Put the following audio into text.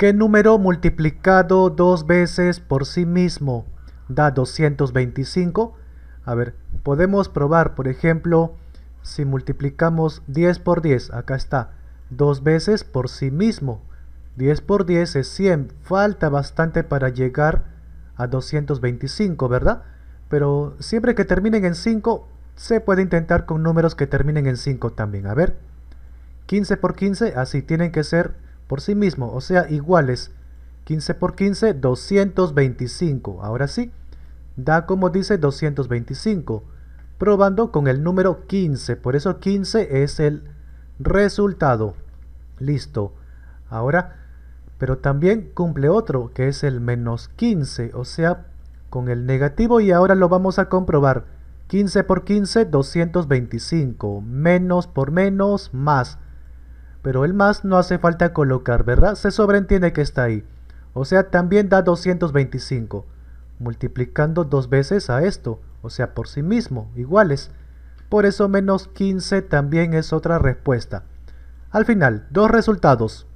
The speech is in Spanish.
¿Qué número multiplicado dos veces por sí mismo da 225? A ver, podemos probar, por ejemplo, si multiplicamos 10 por 10, acá está, dos veces por sí mismo. 10 por 10 es 100, falta bastante para llegar a 225, ¿verdad? Pero siempre que terminen en 5, se puede intentar con números que terminen en 5 también. A ver, 15 por 15, así tienen que ser por sí mismo, o sea, iguales. 15 por 15, 225. Ahora sí, da como dice 225, probando con el número 15. Por eso 15 es el resultado. Listo. Ahora, pero también cumple otro, que es el menos 15, o sea, con el negativo y ahora lo vamos a comprobar. 15 por 15, 225. Menos por menos, más. Pero el más no hace falta colocar, ¿verdad? Se sobreentiende que está ahí. O sea, también da 225, multiplicando dos veces a esto, o sea, por sí mismo, iguales. Por eso menos 15 también es otra respuesta. Al final, dos resultados,